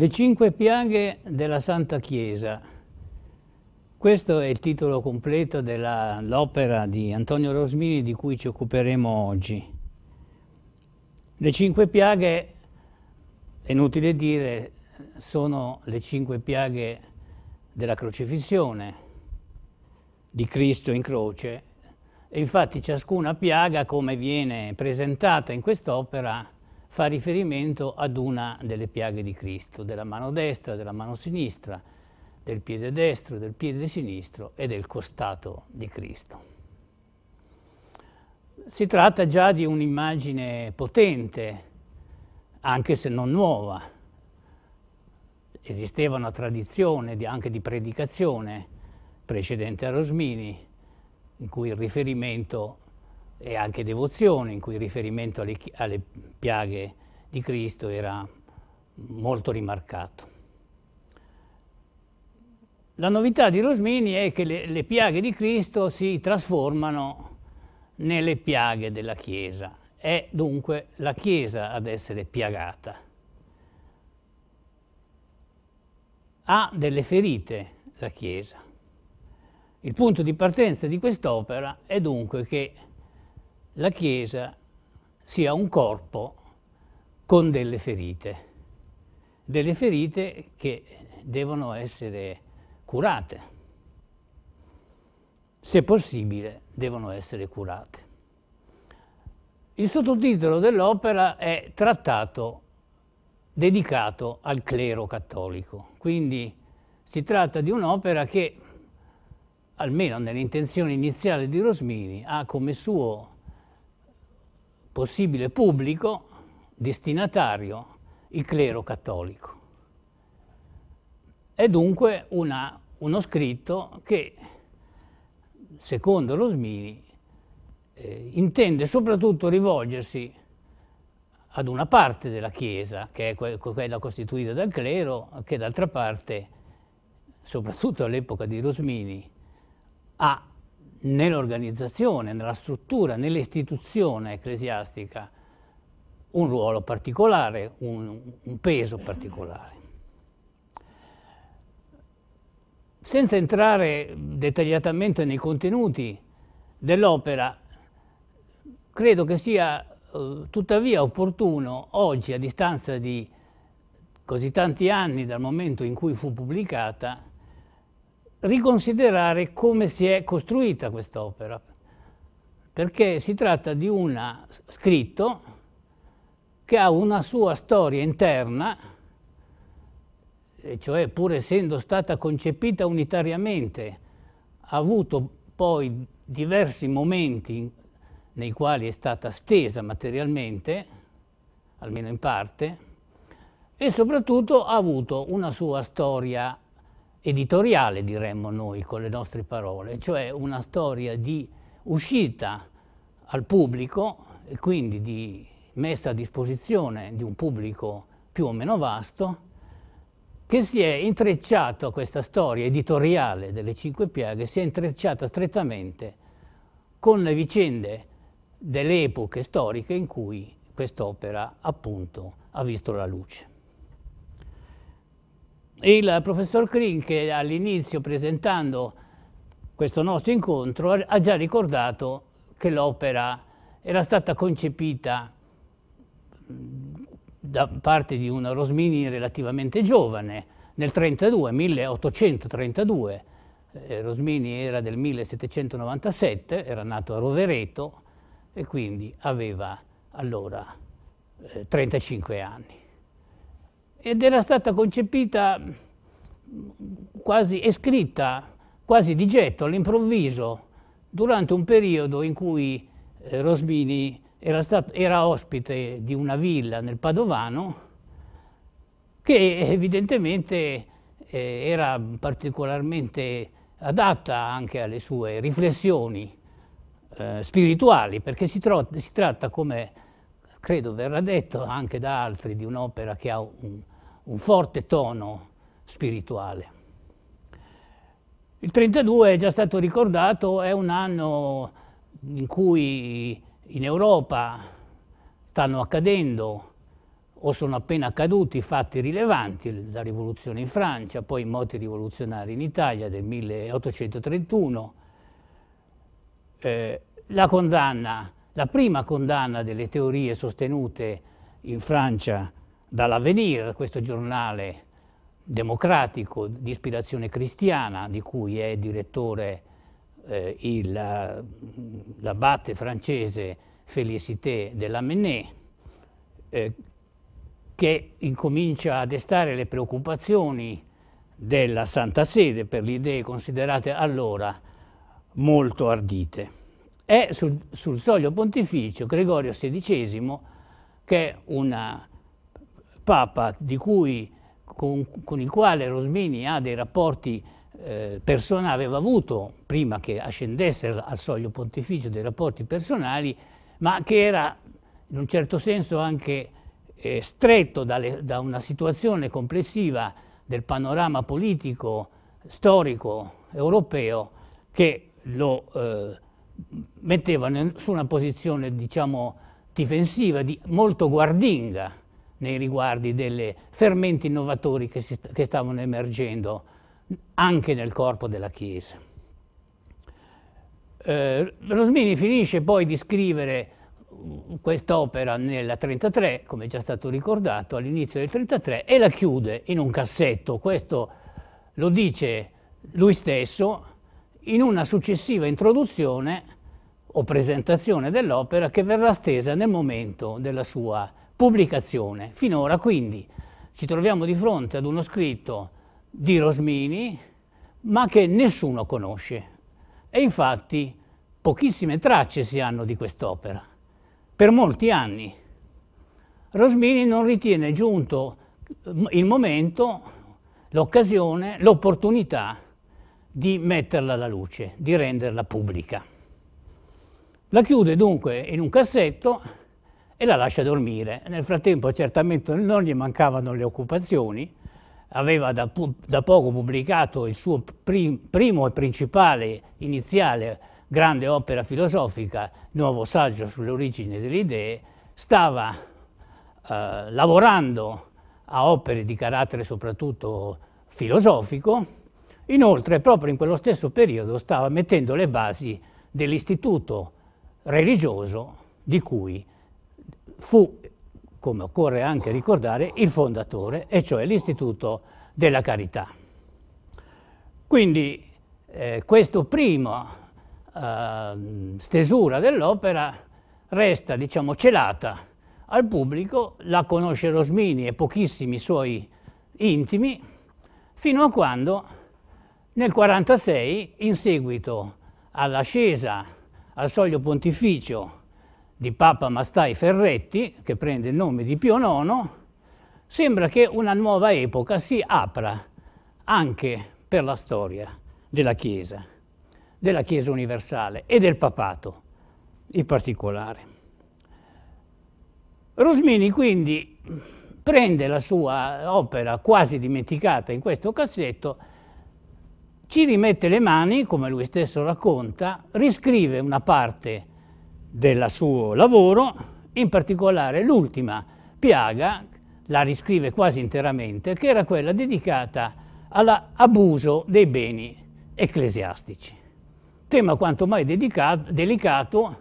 Le cinque piaghe della Santa Chiesa. Questo è il titolo completo dell'opera di Antonio Rosmini di cui ci occuperemo oggi. Le cinque piaghe, è inutile dire, sono le cinque piaghe della crocifissione di Cristo in croce e infatti ciascuna piaga come viene presentata in quest'opera è fa riferimento ad una delle piaghe di Cristo, della mano destra, della mano sinistra, del piede destro, del piede sinistro e del costato di Cristo. Si tratta già di un'immagine potente, anche se non nuova. Esisteva una tradizione di, anche di predicazione precedente a Rosmini, in cui il riferimento e anche devozione, in cui il riferimento alle, alle piaghe di Cristo era molto rimarcato. La novità di Rosmini è che le, le, piaghe di Cristo si trasformano nelle piaghe della Chiesa. È dunque la Chiesa ad essere piagata. Ha delle ferite la Chiesa. Il punto di partenza di quest'opera è dunque che la Chiesa sia un corpo con delle ferite, delle ferite che devono essere curate, se possibile devono essere curate. Il sottotitolo dell'opera è Trattato dedicato al clero cattolico, quindi si tratta di un'opera che, almeno nell'intenzione iniziale di Rosmini, ha come suo possibile pubblico destinatario il clero cattolico. È dunque una, uno scritto che, secondo Rosmini, eh, intende soprattutto rivolgersi ad una parte della Chiesa, che è quella costituita dal clero, che d'altra parte, soprattutto all'epoca di Rosmini, ha nell'organizzazione, nella struttura, nell'istituzione ecclesiastica un ruolo particolare, un, un peso particolare. Senza entrare dettagliatamente nei contenuti dell'opera, credo che sia eh, tuttavia opportuno oggi, a distanza di così tanti anni dal momento in cui fu pubblicata, riconsiderare come si è costruita quest'opera, perché si tratta di un scritto che ha una sua storia interna, cioè pur essendo stata concepita unitariamente, ha avuto poi diversi momenti nei quali è stata stesa materialmente, almeno in parte, e soprattutto ha avuto una sua storia editoriale, diremmo noi, con le nostre parole, cioè una storia di uscita al pubblico e quindi di messa a disposizione di un pubblico più o meno vasto, che si è intrecciato a questa storia editoriale delle cinque piaghe, si è intrecciata strettamente con le vicende delle epoche storiche in cui quest'opera appunto ha visto la luce il professor Kring che all'inizio presentando questo nostro incontro ha già ricordato che l'opera era stata concepita da parte di una Rosmini relativamente giovane nel 32, 1832, eh, Rosmini era del 1797, era nato a Rovereto e quindi aveva allora eh, 35 anni ed era stata concepita quasi e scritta quasi di getto all'improvviso durante un periodo in cui eh, Rosmini era, stato, era ospite di una villa nel Padovano che evidentemente eh, era particolarmente adatta anche alle sue riflessioni eh, spirituali, perché si, si, tratta, come credo verrà detto anche da altri, di un'opera che ha un, un forte tono spirituale. Il 32 è già stato ricordato, è un anno in cui in Europa stanno accadendo o sono appena accaduti fatti rilevanti, la rivoluzione in Francia, poi i moti rivoluzionari in Italia del 1831, eh, la condanna, la prima condanna delle teorie sostenute in Francia dall'avvenire, da questo giornale democratico di ispirazione cristiana, di cui è direttore eh, l'abate francese Félicité Delamenet, eh, che incomincia a destare le preoccupazioni della Santa Sede per le idee considerate allora molto ardite. È sul, sul soglio pontificio Gregorio XVI che una Papa cui, con, con, il quale Rosmini ha dei rapporti eh, personali, aveva avuto prima che ascendesse al soglio pontificio dei rapporti personali, ma che era in un certo senso anche eh, stretto dalle, da una situazione complessiva del panorama politico, storico, europeo, che lo eh, metteva su una posizione, diciamo, difensiva, di, molto guardinga nei riguardi delle fermenti innovatori che, si, che stavano emergendo anche nel corpo della Chiesa. Eh, Rosmini finisce poi di scrivere quest'opera nel 1933, come già stato ricordato, all'inizio del 1933, e la chiude in un cassetto. Questo lo dice lui stesso in una successiva introduzione o presentazione dell'opera che verrà stesa nel momento della sua pubblicazione. Finora quindi ci troviamo di fronte ad uno scritto di Rosmini, ma che nessuno conosce. E infatti pochissime tracce si hanno di quest'opera, per molti anni. Rosmini non ritiene giunto mm, il momento, l'occasione, l'opportunità di metterla alla luce, di renderla pubblica. La chiude dunque in un cassetto e la lascia dormire. Nel frattempo certamente non gli mancavano le occupazioni, aveva da, da poco pubblicato il suo prim, primo e principale iniziale grande opera filosofica, Nuovo saggio sulle origini delle idee, stava eh, lavorando a opere di carattere soprattutto filosofico, inoltre proprio in quello stesso periodo stava mettendo le basi dell'istituto religioso di cui fu, come occorre anche ricordare, il fondatore, e cioè l'Istituto della Carità. Quindi eh, questo primo eh, stesura dell'opera resta, diciamo, celata al pubblico, la conosce Rosmini e pochissimi suoi intimi, fino a quando nel 1946, in seguito all'ascesa al soglio pontificio di Papa Mastai Ferretti, che prende il nome di Pio IX, sembra che una nuova epoca si apra anche per la storia della Chiesa, della Chiesa universale e del papato in particolare. Rosmini quindi prende la sua opera quasi dimenticata in questo cassetto, ci rimette le mani, come lui stesso racconta, riscrive una parte del suo lavoro, in particolare l'ultima piaga, la riscrive quasi interamente, che era quella dedicata all'abuso dei beni ecclesiastici. Tema quanto mai dedicato, delicato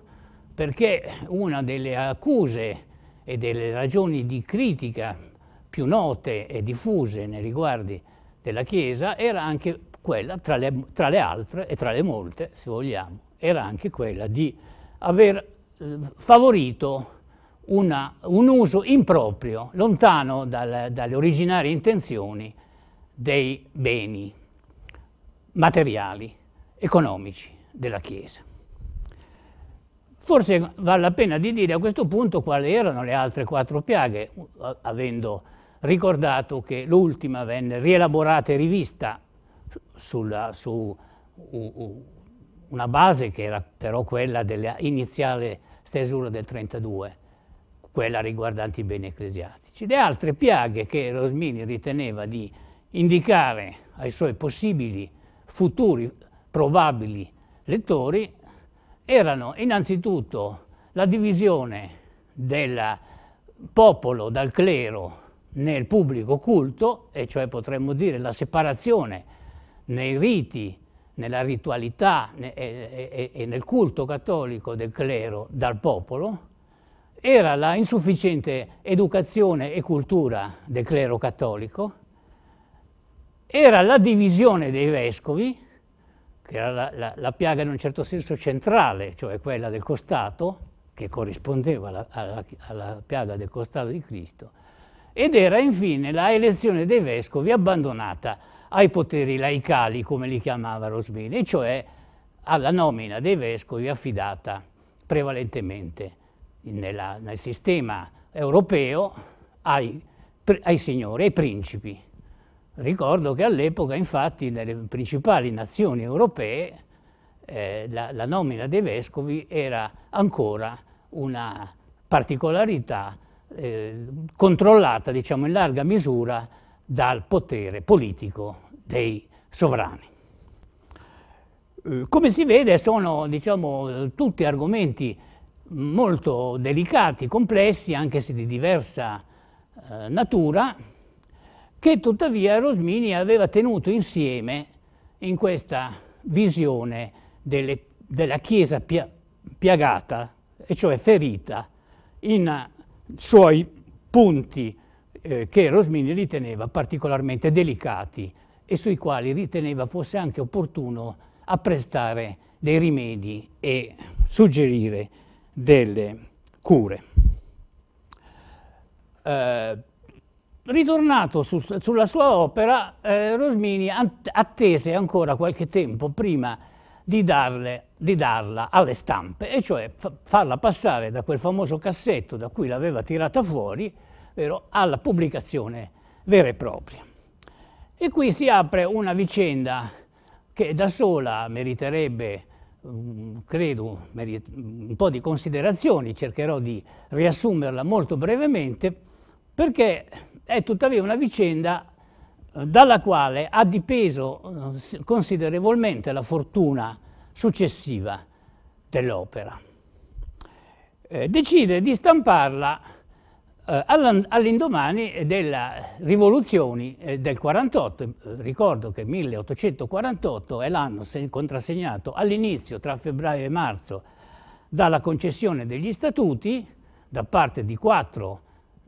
perché una delle accuse e delle ragioni di critica più note e diffuse nei riguardi della Chiesa era anche quella, tra le, tra le altre e tra le molte, se vogliamo, era anche quella di aver eh, favorito una, un uso improprio, lontano dal, dalle originarie intenzioni dei beni materiali, economici della Chiesa. Forse vale la pena di dire a questo punto quali erano le altre quattro piaghe, avendo ricordato che l'ultima venne rielaborata e rivista sulla, su una base che era però quella dell'iniziale stesura del 32, quella riguardante i beni ecclesiastici. Le altre piaghe che Rosmini riteneva di indicare ai suoi possibili futuri probabili lettori erano innanzitutto la divisione del popolo dal clero nel pubblico culto, e cioè potremmo dire la separazione nei riti nella ritualità e nel culto cattolico del clero dal popolo era la insufficiente educazione e cultura del clero cattolico, era la divisione dei vescovi, che era la, la, la piaga in un certo senso centrale, cioè quella del costato, che corrispondeva alla, alla, alla piaga del costato di Cristo, ed era infine la elezione dei vescovi abbandonata ai poteri laicali, come li chiamava Rosmini, cioè alla nomina dei vescovi affidata prevalentemente nella, nel sistema europeo ai, ai signori, ai principi. Ricordo che all'epoca, infatti, nelle principali nazioni europee eh, la, la, nomina dei vescovi era ancora una particolarità eh, controllata, diciamo, in larga misura dal potere politico dei sovrani. Eh, come si vede sono diciamo, tutti argomenti molto delicati, complessi, anche se di diversa eh, natura, che tuttavia Rosmini aveva tenuto insieme in questa visione delle, della Chiesa pia, piagata, e cioè ferita, in suoi punti eh, che Rosmini riteneva particolarmente delicati e sui quali riteneva fosse anche opportuno apprestare dei rimedi e suggerire delle cure. Eh, ritornato su, sulla sua opera, eh, Rosmini attese ancora qualche tempo prima di, darle, di darla alle stampe, e cioè farla passare da quel famoso cassetto da cui l'aveva tirata fuori ovvero alla pubblicazione vera e propria. E qui si apre una vicenda che da sola meriterebbe, mm, credo, un po' di considerazioni, cercherò di riassumerla molto brevemente, perché è tuttavia una vicenda eh, dalla quale ha dipeso eh, considerevolmente la fortuna successiva dell'opera. Eh, decide di stamparla eh, all'indomani della rivoluzione eh, del 48, eh, ricordo che 1848 è l'anno contrassegnato all'inizio, tra febbraio e marzo, dalla concessione degli statuti da parte di quattro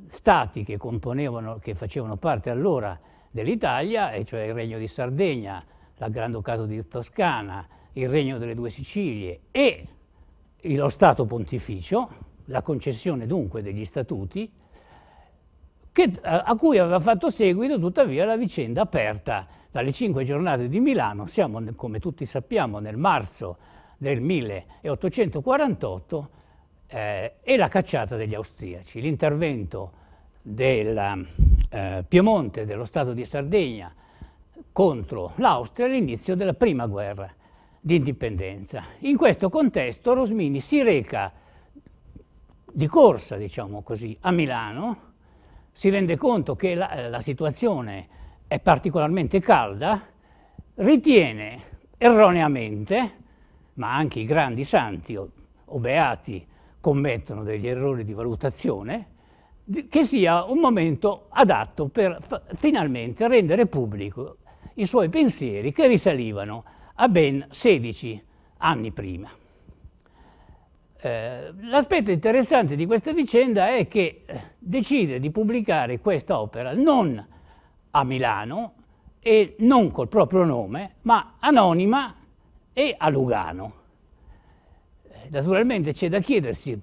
stati che, componevano, che facevano parte allora dell'Italia, e cioè il Regno di Sardegna, la Gran Ducato di Toscana, il Regno delle Due Sicilie e lo Stato Pontificio, la concessione dunque degli statuti che, a, eh, a cui aveva fatto seguito tuttavia la vicenda aperta dalle cinque giornate di Milano, siamo come tutti sappiamo nel marzo del 1848, eh, e la cacciata degli austriaci, l'intervento del eh, Piemonte, dello Stato di Sardegna, contro l'Austria all'inizio della prima guerra di indipendenza. In questo contesto Rosmini si reca di corsa, diciamo così, a Milano, si rende conto che la, eh, la situazione è particolarmente calda, ritiene erroneamente, ma anche i grandi santi o, o beati commettono degli errori di valutazione, che sia un momento adatto per finalmente rendere pubblico i suoi pensieri che risalivano a ben 16 anni prima. Eh, l'aspetto interessante di questa vicenda è che eh, decide di pubblicare questa opera non a Milano e non col proprio nome, ma anonima e a Lugano. Eh, naturalmente c'è da chiedersi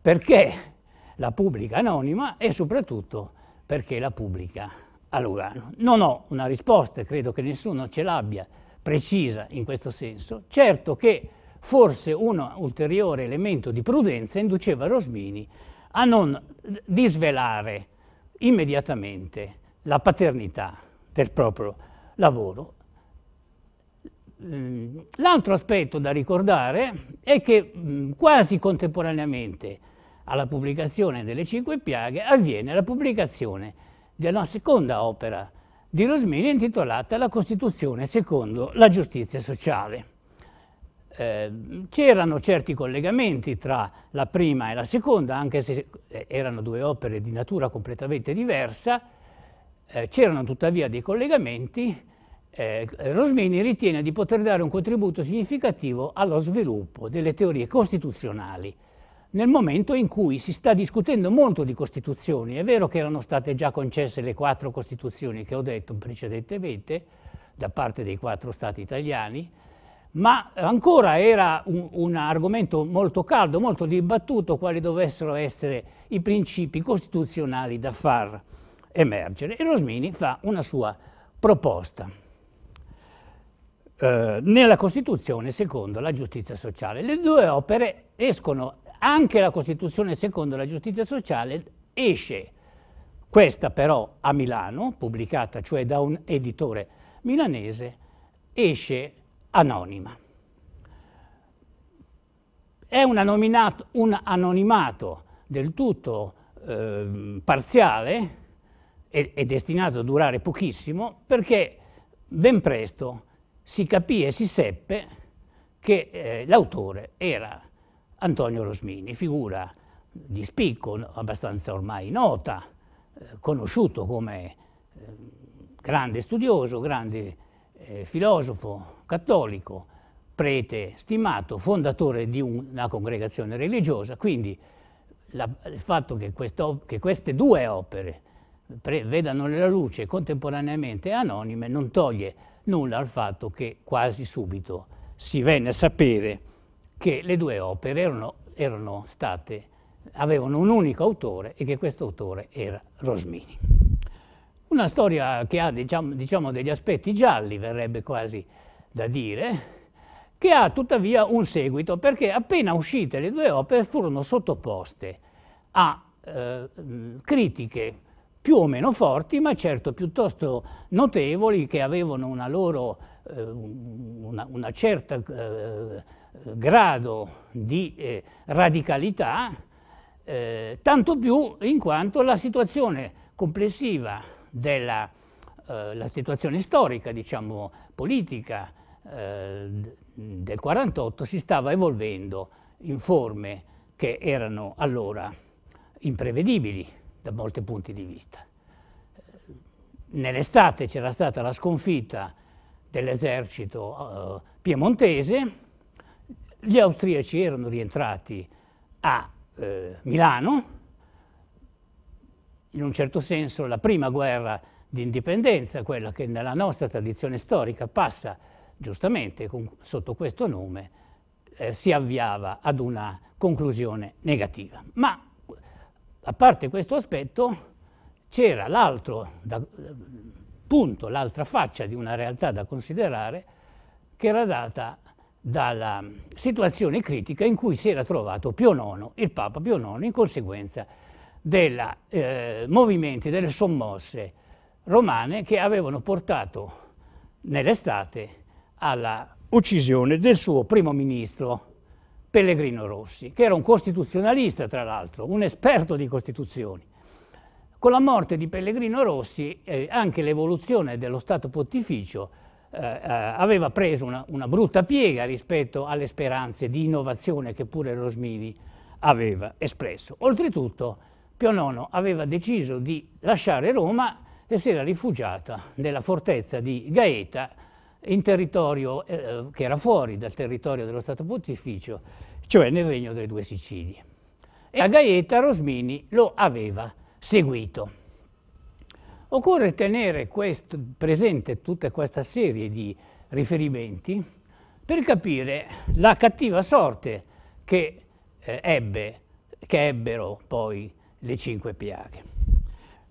perché la pubblica anonima e soprattutto perché la pubblica a Lugano. Non ho una risposta, credo che nessuno ce l'abbia precisa in questo senso. Certo che Forse un ulteriore elemento di prudenza induceva Rosmini a non disvelare immediatamente la paternità del proprio lavoro. Ehm, l'altro aspetto da ricordare è che quasi contemporaneamente alla pubblicazione delle Cinque Piaghe avviene la pubblicazione della seconda opera di Rosmini intitolata La Costituzione secondo la giustizia sociale. Ehm, c'erano certi collegamenti tra la prima e la seconda, anche se eh, erano due opere di natura completamente diversa, eh, c'erano tuttavia dei collegamenti. Eh, Rosmini ritiene di poter dare un contributo significativo allo sviluppo delle teorie costituzionali nel momento in cui si sta discutendo molto di Costituzioni. È vero che erano state già concesse le quattro Costituzioni che ho detto precedentemente da parte dei quattro Stati italiani, ma ancora era un, un, argomento molto caldo, molto dibattuto, quali dovessero essere i principi costituzionali da far emergere. E Rosmini fa una sua proposta eh, nella Costituzione secondo la giustizia sociale. Le due opere escono, anche la Costituzione secondo la giustizia sociale esce, questa però a Milano, pubblicata cioè da un editore milanese, esce anonima. È un, un anonimato del tutto eh, parziale e, e destinato a durare pochissimo perché ben presto si capì e si seppe che eh, l'autore era Antonio Rosmini, figura di spicco, abbastanza ormai nota, eh, conosciuto come eh, grande studioso, grande eh, filosofo cattolico, prete stimato, fondatore di una congregazione religiosa, quindi la, il fatto che, questo, che, queste due opere pre, vedano la luce contemporaneamente anonime non toglie nulla al fatto che quasi subito si venne a sapere che le due opere erano, erano state, avevano un unico autore e che questo autore era Rosmini. Una storia che ha diciamo, diciamo degli aspetti gialli, verrebbe quasi da dire, che ha tuttavia un seguito, perché appena uscite le due opere furono sottoposte a eh, critiche più o meno forti, ma certo piuttosto notevoli, che avevano una loro, eh, una, una certa eh, grado di eh, radicalità, eh, tanto più in quanto la situazione complessiva della eh, situazione storica, diciamo, politica eh, del 48 si stava evolvendo in forme che erano allora imprevedibili da molti punti di vista. Eh, nell'estate c'era stata la sconfitta dell'esercito eh, piemontese, gli austriaci erano rientrati a eh, Milano, in un certo senso la prima guerra di indipendenza, quella che nella nostra tradizione storica passa giustamente con, sotto questo nome, eh, si avviava ad una conclusione negativa. Ma a parte questo aspetto c'era l'altro punto, l'altra faccia di una realtà da considerare che era data dalla situazione critica in cui si era trovato Pio IX, il Papa Pio IX, in conseguenza di dei eh, movimenti, delle sommosse romane che avevano portato nell'estate alla uccisione del suo primo ministro Pellegrino Rossi, che era un costituzionalista tra l'altro, un esperto di costituzioni. Con la morte di Pellegrino Rossi eh, anche l'evoluzione dello Stato pontificio eh, eh aveva preso una, una, brutta piega rispetto alle speranze di innovazione che pure Rosmini aveva espresso. Oltretutto Pio IX aveva deciso di lasciare Roma e si era rifugiata nella fortezza di Gaeta, in territorio eh, che era fuori dal territorio dello Stato Pontificio, cioè nel Regno delle Due Sicilie. E a Gaeta Rosmini lo aveva seguito. Occorre tenere questo, presente tutta questa serie di riferimenti per capire la cattiva sorte che, eh, ebbe, che ebbero poi le cinque piaghe.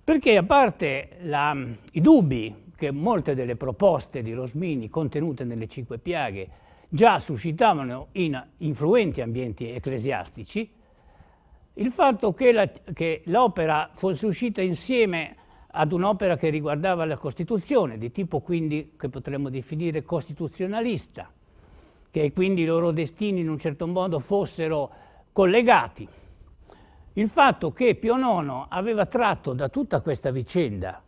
Perché a parte la, i dubbi che molte delle proposte di Rosmini contenute nelle cinque piaghe già suscitavano in influenti ambienti ecclesiastici, il fatto che l'opera fosse uscita insieme ad un'opera che riguardava la Costituzione, di tipo quindi che potremmo definire costituzionalista, che quindi i loro destini in un certo modo fossero collegati, il fatto che Pio IX aveva tratto da tutta questa vicenda,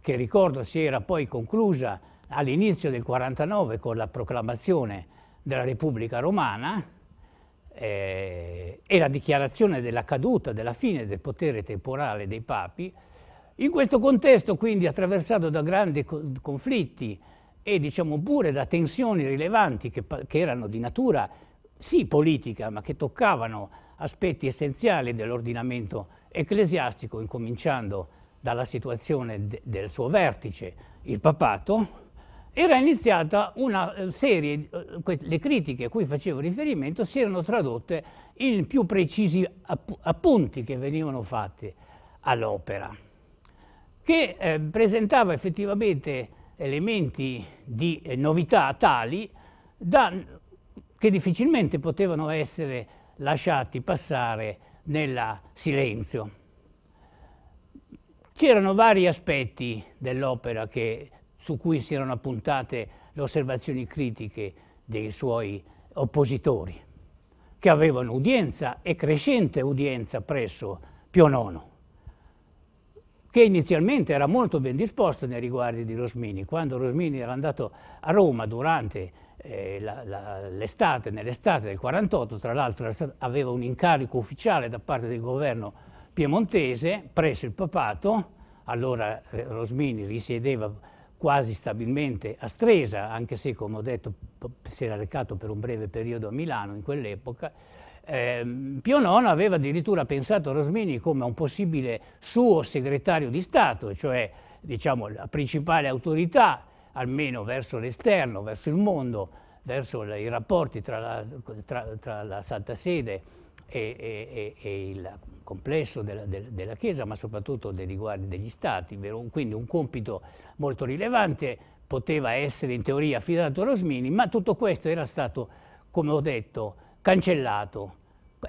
che ricordo si era poi conclusa all'inizio del 49 con la proclamazione della Repubblica Romana eh, e la dichiarazione della caduta, della fine del potere temporale dei papi, in questo contesto quindi attraversato da grandi conflitti e diciamo pure da tensioni rilevanti che, che erano di natura sì politica, ma che toccavano aspetti essenziali dell'ordinamento ecclesiastico, incominciando dalla situazione de del suo vertice, il papato, era iniziata una eh, serie, eh, le critiche a cui facevo riferimento si erano tradotte in più precisi app appunti che venivano fatti all'opera, che eh, presentava effettivamente elementi di eh, novità tali da che difficilmente potevano essere lasciati passare nel silenzio. C'erano vari aspetti dell'opera su cui si erano appuntate le osservazioni critiche dei suoi oppositori, che avevano udienza e crescente udienza presso Pio IX che inizialmente era molto ben disposto nei riguardi di Rosmini. Quando Rosmini era andato a Roma durante eh, l'estate, nell'estate del 48, tra l'altro aveva un incarico ufficiale da parte del governo piemontese presso il papato, allora eh, Rosmini risiedeva quasi stabilmente a Stresa, anche se, come ho detto, si era recato per un breve periodo a Milano in quell'epoca, eh, Pio IX aveva addirittura pensato a Rosmini come un possibile suo segretario di Stato, cioè diciamo, la principale autorità, almeno verso l'esterno, verso il mondo, verso i rapporti tra la, tra, tra la Santa Sede e, e, e il complesso della, de, della, Chiesa, ma soprattutto dei riguardi degli Stati, quindi un compito molto rilevante, poteva essere in teoria affidato a Rosmini, ma tutto questo era stato, come ho detto, cancellato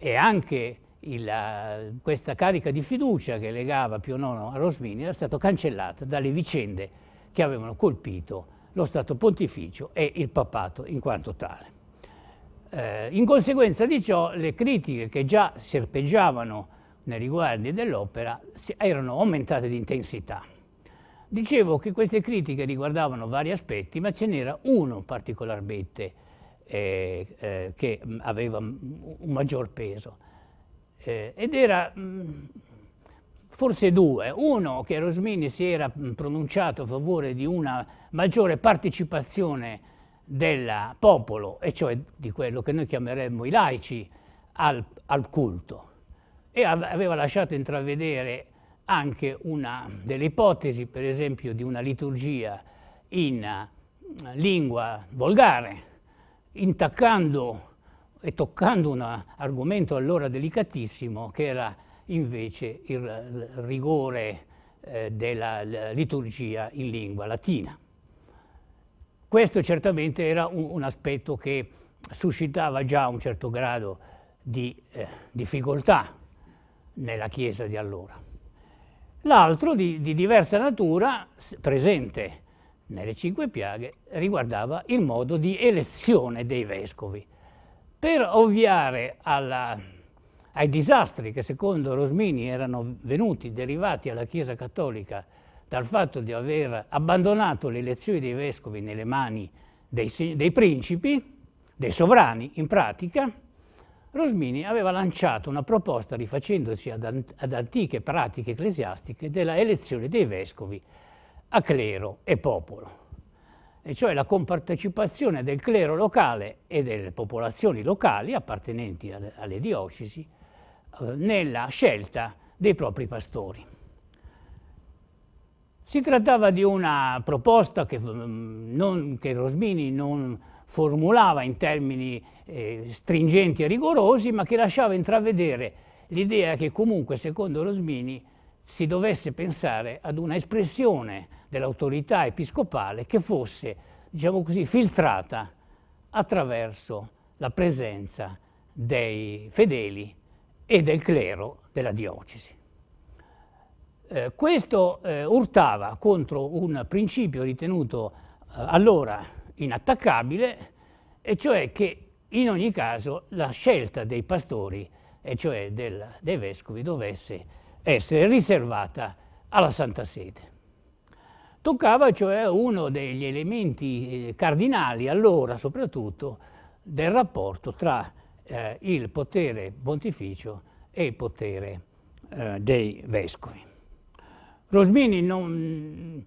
e anche il, eh, questa carica di fiducia che legava più o meno a Rosmini era stata cancellata dalle vicende che avevano colpito lo Stato Pontificio e il Papato in quanto tale. Eh, in conseguenza di ciò le critiche che già serpeggiavano nei riguardi dell'opera erano aumentate di intensità. Dicevo che queste critiche riguardavano vari aspetti, ma ce n'era uno particolarmente eh, eh, che mm, aveva mm, un maggior peso. Eh, ed era mm, forse due. Uno, che Rosmini si era pronunciato a favore di una maggiore partecipazione del popolo, e cioè di quello che noi chiameremmo i laici, al, al culto. E aveva lasciato intravedere anche una delle ipotesi, per esempio, di una liturgia in lingua volgare, intaccando e toccando un argomento allora delicatissimo che era invece il rigore eh, della liturgia in lingua latina. Questo certamente era un, aspetto che suscitava già un certo grado di eh, difficoltà nella Chiesa di allora. L'altro di, di diversa natura, presente nelle Cinque Piaghe riguardava il modo di elezione dei vescovi. Per ovviare alla, ai disastri che secondo Rosmini erano venuti, derivati alla Chiesa Cattolica dal fatto di aver abbandonato le elezioni dei vescovi nelle mani dei, dei principi, dei sovrani in pratica, Rosmini aveva lanciato una proposta rifacendosi ad, ad antiche pratiche ecclesiastiche della elezione dei vescovi a clero e popolo, e cioè la compartecipazione del clero locale e delle popolazioni locali appartenenti alle diocesi eh, nella scelta dei propri pastori. Si trattava di una proposta che, mm, non, che Rosmini non formulava in termini eh, stringenti e rigorosi, ma che lasciava intravedere l'idea che comunque, secondo Rosmini, si dovesse pensare ad una espressione dell'autorità episcopale che fosse, diciamo così, filtrata attraverso la presenza dei fedeli e del clero della diocesi. Eh, questo eh, urtava contro un principio ritenuto eh, allora inattaccabile, e cioè che in ogni caso la scelta dei pastori, e cioè del, dei vescovi, dovesse essere riservata alla Santa Sede. Toccava cioè uno degli elementi eh, cardinali, allora soprattutto, del rapporto tra eh, il potere pontificio e il potere eh, dei vescovi. Rosmini non,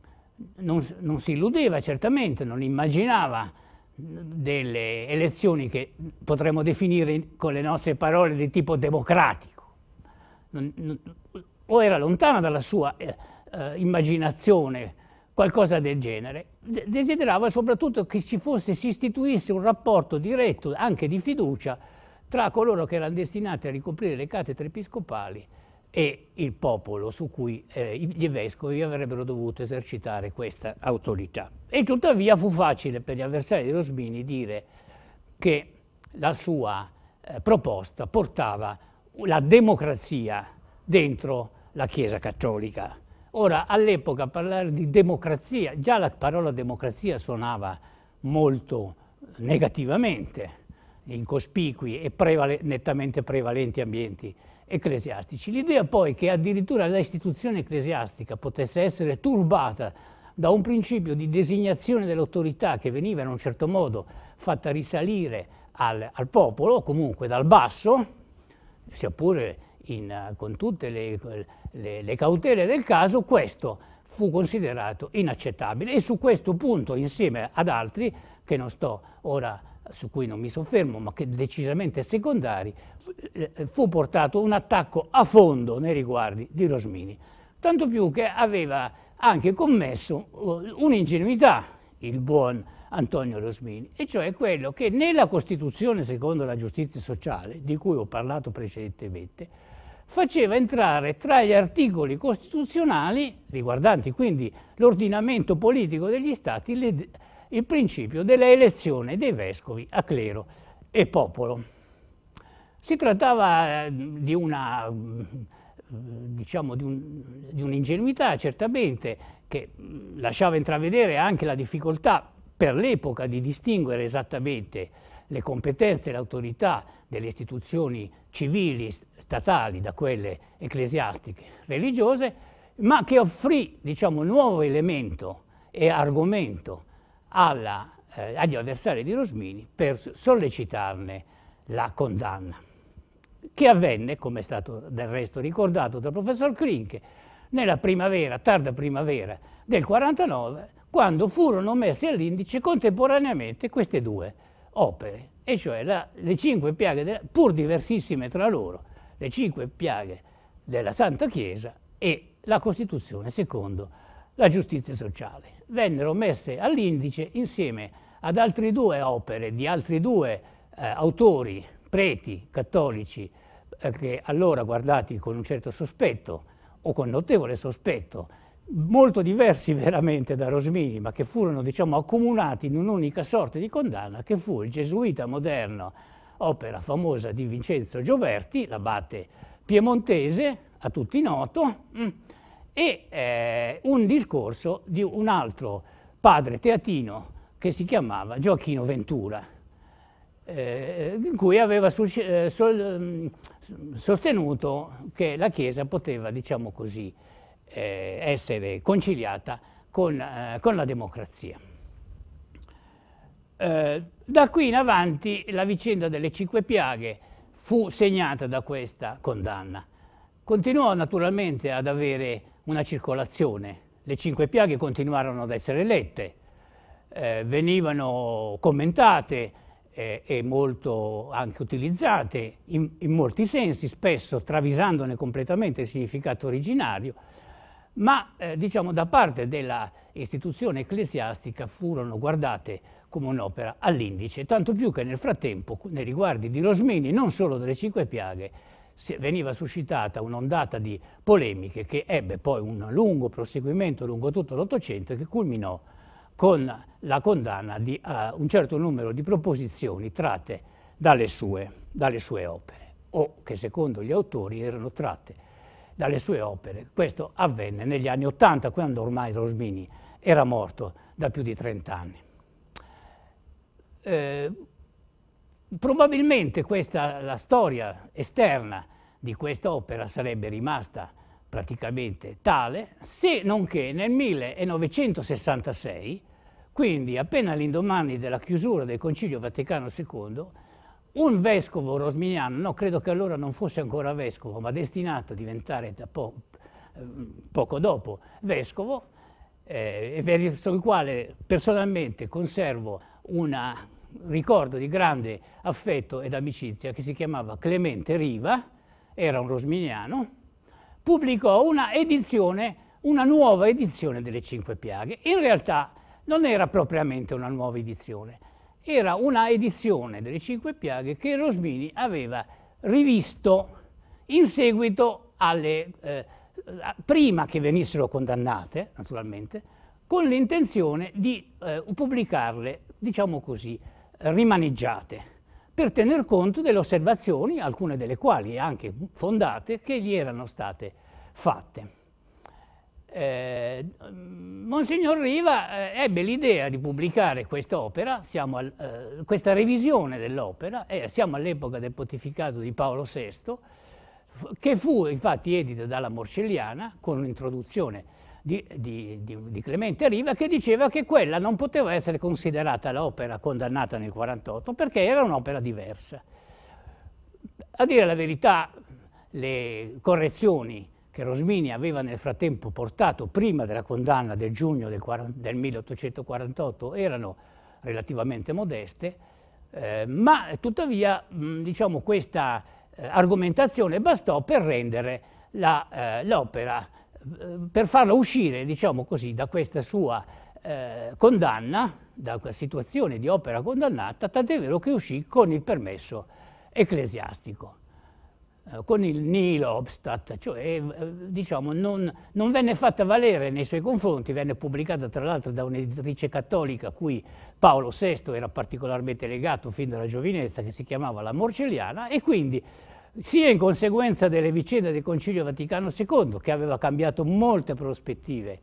non, non si illudeva certamente, non immaginava delle elezioni che potremmo definire con le nostre parole di tipo democratico. Non, non, o era lontana dalla sua eh, eh, immaginazione qualcosa del genere. Desiderava soprattutto che ci fosse, si istituisse un rapporto diretto, anche di fiducia, tra coloro che erano destinati a ricoprire le cattedre episcopali e il popolo su cui eh, gli vescovi avrebbero dovuto esercitare questa autorità. E tuttavia fu facile per gli avversari di Rosmini dire che la sua eh, proposta portava la democrazia dentro la Chiesa cattolica Ora, all'epoca parlare di democrazia, già la parola democrazia suonava molto negativamente in cospicui e prevale, nettamente prevalenti ambienti ecclesiastici. L'idea poi che addirittura l'istituzione ecclesiastica potesse essere turbata da un principio di designazione dell'autorità che veniva in un certo modo fatta risalire al, al popolo, comunque dal basso, sia pure in, eh, con tutte le, le, le cautele del caso, questo fu considerato inaccettabile e su questo punto, insieme ad altri, che non sto ora su cui non mi soffermo, ma che decisamente secondari, fu eh, eh, portato un attacco a fondo nei riguardi di Rosmini, tanto più che aveva anche commesso un'ingenuità il buon Antonio Rosmini, e cioè quello che nella Costituzione secondo la giustizia sociale, di cui ho parlato precedentemente, faceva entrare tra gli articoli costituzionali, riguardanti quindi l'ordinamento politico degli Stati, le, il principio della elezione dei vescovi a clero e popolo. Si trattava eh, di una mm, diciamo di, un'ingenuità un certamente che mm, lasciava intravedere anche la difficoltà per l'epoca di distinguere esattamente le competenze e l'autorità delle istituzioni civili, statali, da quelle ecclesiastiche, religiose, ma che offrì diciamo, un nuovo elemento e argomento alla, eh, agli avversari di Rosmini per sollecitarne la condanna, che avvenne, come è stato del resto ricordato dal professor Klinke, nella primavera, tarda primavera del 49, quando furono messe all'indice contemporaneamente queste due opere, e cioè la, le cinque piaghe, della, pur diversissime tra loro, le cinque piaghe della Santa Chiesa e la Costituzione secondo la giustizia sociale. Vennero messe all'indice insieme ad altre due opere di altri due eh, autori, preti cattolici, eh, che allora guardati con un certo sospetto o con notevole sospetto molto diversi veramente da Rosmini, ma che furono diciamo, accomunati in un'unica sorte di condanna, che fu il gesuita moderno, opera famosa di Vincenzo Gioberti, l'abate piemontese, a tutti noto, mm, e eh, un discorso di un altro padre teatino che si chiamava Gioachino Ventura, eh, in cui aveva eh, mm, sostenuto che la Chiesa poteva, diciamo così, eh, essere conciliata con, eh, con la democrazia. Eh, da qui in avanti la vicenda delle cinque piaghe fu segnata da questa condanna. Continuò naturalmente ad avere una circolazione, le cinque piaghe continuarono ad essere lette, eh, venivano commentate, eh, e molto anche utilizzate in, in, molti sensi, spesso travisandone completamente il significato originario ma eh, diciamo da parte dell'istituzione ecclesiastica furono guardate come un'opera all'indice, tanto più che nel frattempo nei riguardi di Rosmini, non solo delle Cinque Piaghe, veniva suscitata un'ondata di polemiche che ebbe poi un lungo proseguimento lungo tutto l'Ottocento e che culminò con la condanna di uh, un certo numero di proposizioni tratte dalle sue, dalle sue opere o che secondo gli autori erano tratte dalle sue opere. Questo avvenne negli anni Ottanta, quando ormai Rosmini era morto da più di 30 anni. Eh, probabilmente questa, la storia esterna di quest'opera sarebbe rimasta praticamente tale, se non che nel 1966, quindi appena all'indomani della chiusura del Concilio Vaticano II, un vescovo rosminiano, no, credo che allora non fosse ancora vescovo, ma destinato a diventare po eh, poco dopo vescovo, eh, verso il quale personalmente conservo un ricordo di grande affetto ed amicizia, che si chiamava Clemente Riva, era un rosminiano, pubblicò una edizione, una nuova edizione delle Cinque Piaghe. In realtà non era propriamente una nuova edizione, era una edizione delle Cinque Piaghe che Rosmini aveva rivisto in seguito alle, eh, prima che venissero condannate, naturalmente, con l'intenzione di eh, pubblicarle, diciamo così, rimaneggiate, per tener conto delle osservazioni, alcune delle quali anche fondate, che gli erano state fatte. Eh, Monsignor Riva eh, ebbe l'idea di pubblicare quest'opera, al, eh, questa revisione dell'opera, eh, siamo all'epoca del pontificato di Paolo VI, che fu infatti edita dalla Morcelliana con un'introduzione di, di, di, di, Clemente Riva che diceva che quella non poteva essere considerata l'opera condannata nel 48 perché era un'opera diversa. A dire la verità, le correzioni che Rosmini aveva nel frattempo portato prima della condanna del giugno del, 1848 erano relativamente modeste, eh, ma tuttavia mh, diciamo, questa eh, argomentazione bastò per rendere eh, l'opera, eh, per farla uscire diciamo così, da questa sua eh, condanna, da questa situazione di opera condannata, tant'è vero che uscì con il permesso ecclesiastico. Eh, con il nihil obstat, cioè eh, diciamo, non, non, venne fatta valere nei suoi confronti, venne pubblicata tra l'altro da un'editrice cattolica a cui Paolo VI era particolarmente legato fin dalla giovinezza, che si chiamava la Morcelliana, e quindi sia in conseguenza delle vicende del Concilio Vaticano II, che aveva cambiato molte prospettive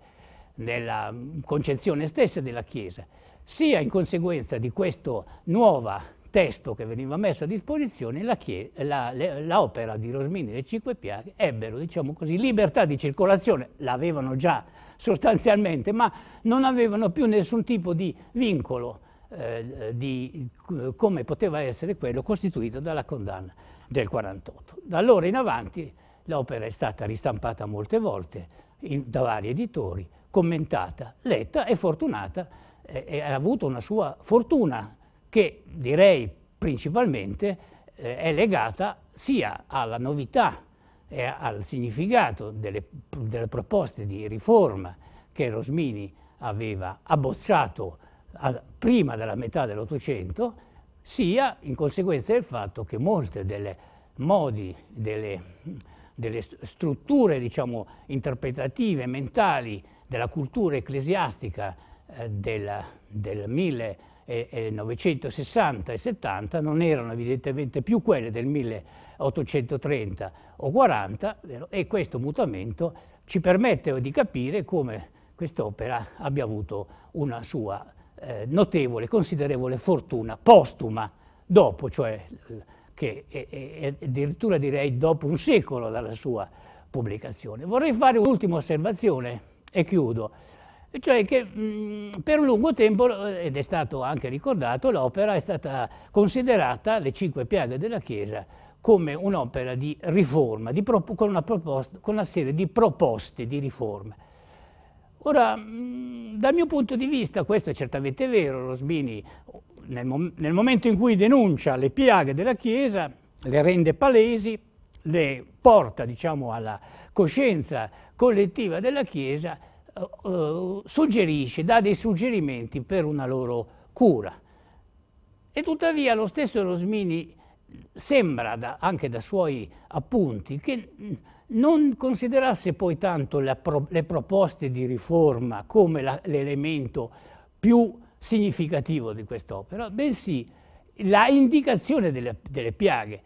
nella concezione stessa della Chiesa, sia in conseguenza di questa nuova testo che veniva messo a disposizione, l'opera di Rosmini e le Cinque Piaghe ebbero, diciamo così, libertà di circolazione, l'avevano già sostanzialmente, ma non avevano più nessun tipo di vincolo eh, di, come poteva essere quello costituito dalla condanna del 48. Da allora in avanti l'opera è stata ristampata molte volte in, da vari editori, commentata, letta e fortunata, e ha avuto una sua fortuna che direi principalmente eh, è legata sia alla novità e al significato delle, delle proposte di riforma che Rosmini aveva abbozzato a, prima della metà dell'Ottocento, sia in conseguenza del fatto che molte delle modi, delle, delle strutture diciamo, interpretative, mentali della cultura ecclesiastica eh, del, del 1000 e, e 960 e 70 non erano evidentemente più quelle del 1830 o 40 e questo mutamento ci permette di capire come quest'opera abbia avuto una sua eh, notevole, considerevole fortuna postuma, dopo, cioè che è, è, addirittura direi dopo un secolo dalla sua pubblicazione. Vorrei fare un'ultima osservazione e chiudo cioè che mh, per lungo tempo, eh, ed è stato anche ricordato, l'opera è stata considerata, le cinque piaghe della Chiesa, come un'opera di riforma, di con, una proposta, con, una serie di proposte di riforma. Ora, dal mio punto di vista, questo è certamente vero, Rosbini nel, mom nel momento in cui denuncia le piaghe della Chiesa, le rende palesi, le porta diciamo, alla coscienza collettiva della Chiesa, eh, suggerisce, dà dei suggerimenti per una loro cura. E tuttavia lo stesso Rosmini sembra, da, anche da suoi appunti, che non considerasse poi tanto pro, le proposte di riforma come l'elemento più significativo di quest'opera, bensì la indicazione delle, delle piaghe.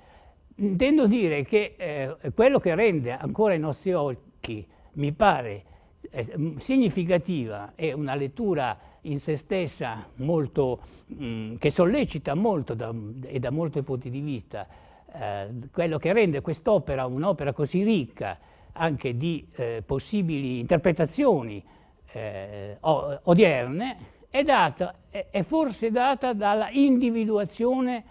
Intendo dire che eh, quello che rende ancora i nostri occhi, mi pare, Mm, significativa è una lettura in se stessa molto, mh, mm, che sollecita molto da, e da molti punti di vista eh, quello che rende quest'opera un'opera così ricca anche di eh, possibili interpretazioni eh, odierne è, data, è forse data dalla individuazione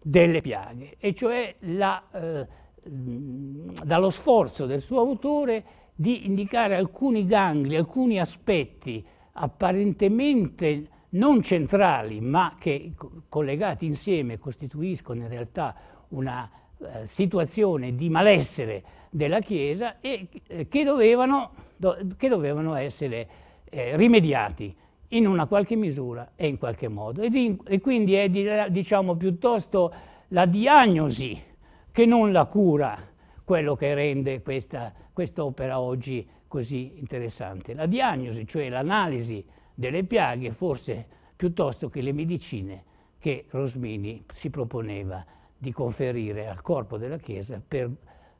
delle piaghe e cioè la, eh, mm, dallo sforzo del suo autore di indicare alcuni gangli, alcuni aspetti apparentemente non centrali, ma che collegati insieme costituiscono in realtà una eh, situazione di malessere della Chiesa e eh, che, dovevano, do, che, dovevano, essere eh, rimediati in una qualche misura e in qualche modo. E, di, e quindi è di, diciamo, piuttosto la diagnosi che non la cura quello che rende questa quest opera oggi così interessante. La diagnosi, cioè l'analisi delle piaghe, forse piuttosto che le medicine che Rosmini si proponeva di conferire al corpo della Chiesa per eh,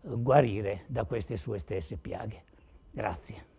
guarire da queste sue stesse piaghe. Grazie.